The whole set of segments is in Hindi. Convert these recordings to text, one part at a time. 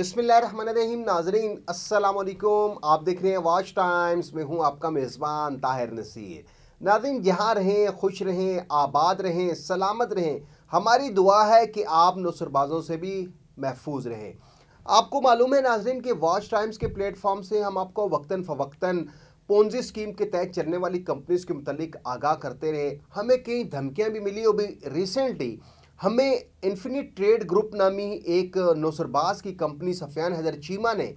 बिसमीम नाजरीन असलकुम आप देख रहे हैं वॉच टाइम्स में हूँ आपका मेज़बान ताहिर नसीर नाजरीन जहाँ रहें खुश रहें आबाद रहें सलामत रहें हमारी दुआ है कि आप नसरबाजों से भी महफूज रहें आपको मालूम है नाजरीन के वॉच टाइम्स के प्लेटफॉर्म से हम आपको वक्ता फ़वक्ता पोंजी स्कीम के तहत चलने वाली कंपनीज़ के मतलब आगाह करते रहे हमें कई धमकियाँ भी मिली और भी रिसेंटली हमें इन्फिनिट ट्रेड ग्रुप नामी एक नौसरबाज की कंपनी सफियान हैदर चीमा ने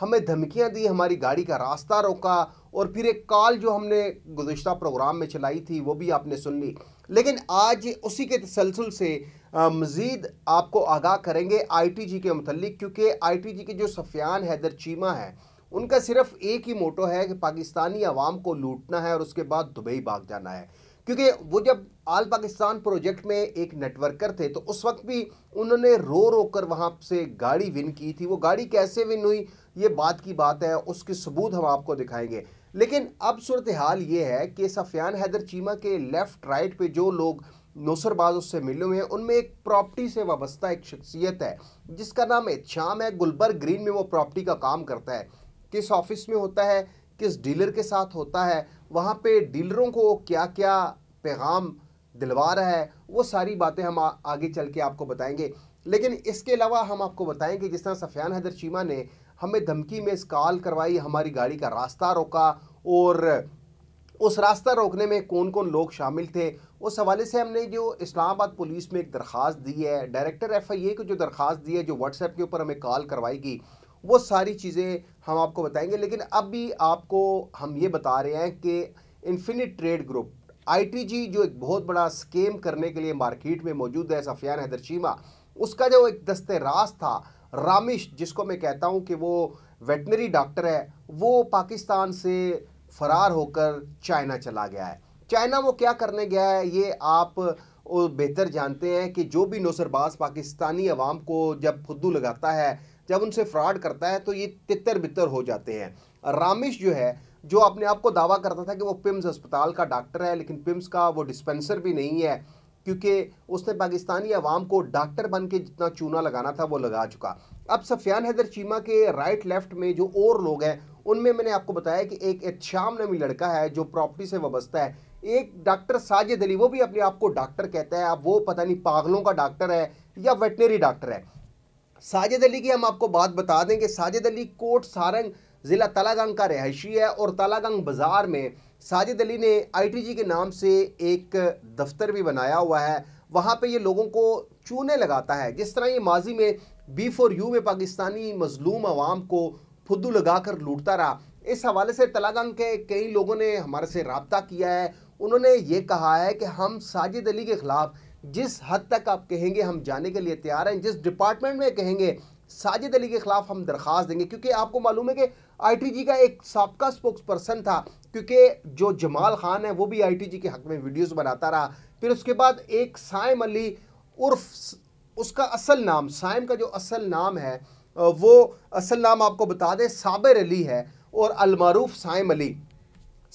हमें धमकियां दी हमारी गाड़ी का रास्ता रोका और फिर एक कॉल जो हमने गुजशत प्रोग्राम में चलाई थी वो भी आपने सुन ली लेकिन आज उसी के तसलसल से मज़ीद आपको आगाह करेंगे आई टी जी के मतलब क्योंकि आई टी जी के जो सफियान हैदर चीमा है उनका सिर्फ एक ही मोटो है कि पाकिस्तानी आवाम को लूटना है और उसके बाद दुबई भाग जाना है क्योंकि वो जब आल पाकिस्तान प्रोजेक्ट में एक नेटवर्कर थे तो उस वक्त भी उन्होंने रो रो कर वहाँ से गाड़ी विन की थी वो गाड़ी कैसे विन हुई ये बात की बात है उसके सबूत हम आपको दिखाएंगे लेकिन अब सूरत हाल ये है कि सफियान हैदर चीमा के लेफ़्ट राइट पे जो लोग नौसरबाज उससे मिले हुए हैं उनमें एक प्रॉपर्टी से वाबस्ता एक शख्सियत है जिसका नाम एहतशाम है गुलबर्ग ग्रीन में वो प्रॉपर्टी का काम करता है किस ऑफिस में होता है किस डीलर के साथ होता है वहाँ पे डीलरों को क्या क्या पैगाम दिलवा रहा है वो सारी बातें हम आ, आगे चल के आपको बताएंगे लेकिन इसके अलावा हम आपको बताएंगे जिस तरह सफियान हैदर चीमा ने हमें धमकी में इस कॉल करवाई हमारी गाड़ी का रास्ता रोका और उस रास्ता रोकने में कौन कौन लोग शामिल थे उस हवाले से हमने जो इस्लामाबाद पुलिस में एक दरख्वास्त दी है डायरेक्टर एफ आई ए को जो दरख्वास्त दी है जो व्हाट्सएप के ऊपर हमें कॉल करवाएगी वो सारी चीज़ें हम आपको बताएंगे लेकिन अभी आपको हम ये बता रहे हैं कि इन्फिनिट ट्रेड ग्रुप आईटीजी जो एक बहुत बड़ा स्केम करने के लिए मार्केट में मौजूद है सफियान हैदर चीमा उसका जो एक दस्ते रास था रामिश जिसको मैं कहता हूँ कि वो वेटनरी डॉक्टर है वो पाकिस्तान से फरार होकर चाइना चला गया है चाइना वो क्या करने गया है ये आप बेहतर जानते हैं कि जो भी नौसरबाज पाकिस्तानी अवाम को जब फुद्दू लगाता है जब उनसे फ्रॉड करता है तो ये तितर बितर हो जाते हैं रामेश जो है जो अपने आप को दावा करता था कि वो पिम्स अस्पताल का डॉक्टर है लेकिन पिम्स का वो डिस्पेंसर भी नहीं है क्योंकि उसने पाकिस्तानी अवाम को डॉक्टर बन के जितना चूना लगाना था वो लगा चुका अब सफियान हैदर चीमा के राइट लेफ्ट में जो और लोग हैं उनमें मैंने आपको बताया कि एक एहतशाम नामी लड़का है जो प्रॉपर्टी से वाबस्ता है एक डॉक्टर साजिद अली वो भी अपने आप को डॉक्टर कहता है अब वो पता नहीं पागलों का डॉक्टर है या वेटनरी डॉक्टर है साजिद अली की हम आपको बात बता दें कि साजिद अली कोट सारंग ज़िला तलागंग का रहायशी है और तलागंग बाज़ार में साजिद अली ने आईटीजी के नाम से एक दफ्तर भी बनाया हुआ है वहाँ पे ये लोगों को चूने लगाता है जिस तरह ये माजी में बी फोर यू में पाकिस्तानी मजलूम आवाम को फुद्दू लगा कर लूटता रहा इस हवाले से तलागंग के कई लोगों ने हमारे से रबता किया है उन्होंने ये कहा है कि हम साजिद अली के ख़िलाफ़ जिस हद तक आप कहेंगे हम जाने के लिए तैयार हैं जिस डिपार्टमेंट में कहेंगे साजिद अली के खिलाफ हम दरख्वास्त देंगे क्योंकि आपको मालूम है कि आईटीजी का एक सबका स्पोक्स पर्सन था क्योंकि जो जमाल खान है वो भी आईटीजी के हक में वीडियोस बनाता रहा फिर उसके बाद एक साइम अली उर्फ उसका असल नाम साइम का जो असल नाम है वो असल नाम आपको बता दें साबिर अली है और अलमारूफ साइम अली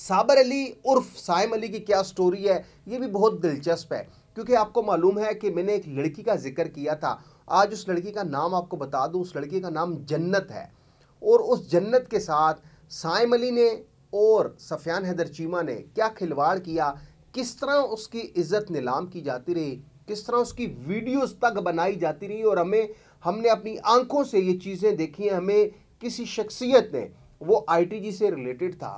साबर अली उर्फ साइम अली की क्या स्टोरी है ये भी बहुत दिलचस्प है क्योंकि आपको मालूम है कि मैंने एक लड़की का जिक्र किया था आज उस लड़की का नाम आपको बता दूं उस लड़की का नाम जन्नत है और उस जन्नत के साथ साइम अली ने और सफियान हैदर चीमा ने क्या खिलवाड़ किया किस तरह उसकी इज्जत नीलाम की जाती रही किस तरह उसकी वीडियोस तक बनाई जाती रही और हमें हमने अपनी आंखों से ये चीज़ें देखी हमें किसी शख्सियत ने वो आईटीजी से रिलेटेड था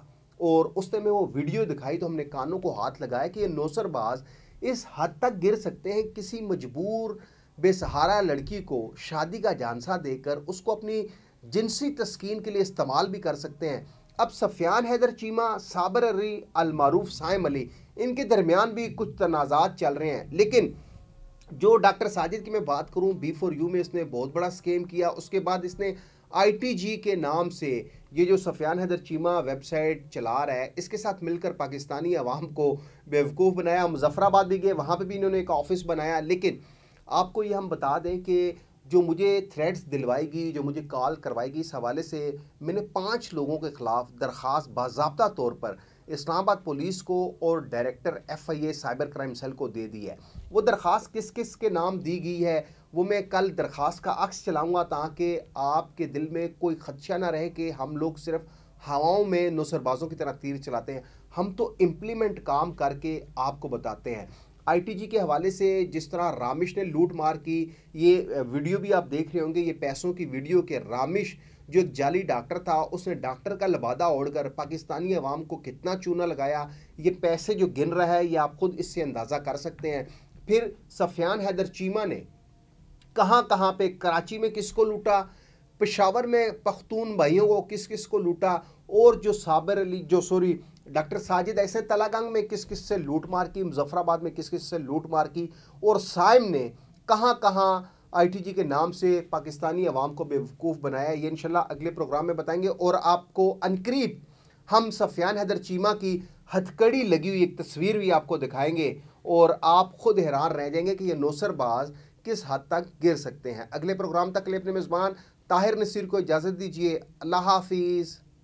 और उसने में वो वीडियो दिखाई तो हमने कानों को हाथ लगाया कि ये नौसरबाज़ इस हद तक गिर सकते हैं किसी मजबूर बेसहारा लड़की को शादी का जानसा देकर उसको अपनी जिनसी तस्कीन के लिए इस्तेमाल भी कर सकते हैं अब सफियान हैदर चीमा साबर अली अलमारूफ साइम अली इनके दरमियान भी कुछ तनाज़ात चल रहे हैं लेकिन जो डॉक्टर साजिद की मैं बात करूं बी फोर यू में इसने बहुत बड़ा स्कैम किया उसके बाद इसने आईटीजी के नाम से ये जो सफियान हैदर चीमा वेबसाइट चला रहा है इसके साथ मिलकर पाकिस्तानी अवाम को बेवकूफ़ बनाया मुजफ़राबाद भी गए वहाँ पर भी इन्होंने एक ऑफिस बनाया लेकिन आपको ये हम बता दें कि जो मुझे थ्रेड्स दिलवाएगी जो मुझे कॉल करवाएगी इस हवाले से मैंने पाँच लोगों के ख़िलाफ़ दरख्वास्त बाबा तौर पर इस्लामाबाद पुलिस को और director FIA cyber crime cell को दे दी है वो दरख्वास्त किस किस के नाम दी गई है वो मैं कल दरख्वास्त का अक्स चलाऊँगा ताकि आपके दिल में कोई खदशा ना रहे कि हम लोग सिर्फ हवाओं में नुसरबाजों की तरह तीर चलाते हैं हम तो इम्प्लीमेंट काम करके आपको बताते हैं आईटीजी के हवाले से जिस तरह रामिश ने लूट मार की ये वीडियो भी आप देख रहे होंगे ये पैसों की वीडियो के रामिश जो एक जाली डॉक्टर था उसने डॉक्टर का लबादा ओढ़कर पाकिस्तानी अवाम को कितना चूना लगाया ये पैसे जो गिन रहा है ये आप खुद इससे अंदाज़ा कर सकते हैं फिर सफियान हैदर चीमा ने कहाँ कहाँ पर कराची में किसको लूटा पेशावर में पख्तून भाइयों को किस किस को लूटा और जो साबर अली जो सॉरी डॉक्टर साजिद ऐसे तलागंग में किस किस से लूट मार की मुजफ्फराबाद में किस किस से लूट मार की और साइम ने कहाँ कहाँ आईटीजी के नाम से पाकिस्तानी अवाम को बेवकूफ़ बनाया ये इनशाला अगले प्रोग्राम में बताएंगे और आपको अनकरीब हम सफियान हैदर चीमा की हथकड़ी लगी हुई एक तस्वीर भी आपको दिखाएंगे और आप खुद हैरान रह जाएंगे कि ये नौसरबाज किस हद तक गिर सकते हैं अगले प्रोग्राम तक के अपने मेज़बान ताहिर नसीर को इजाज़त दीजिए अल्लाह हाफिज़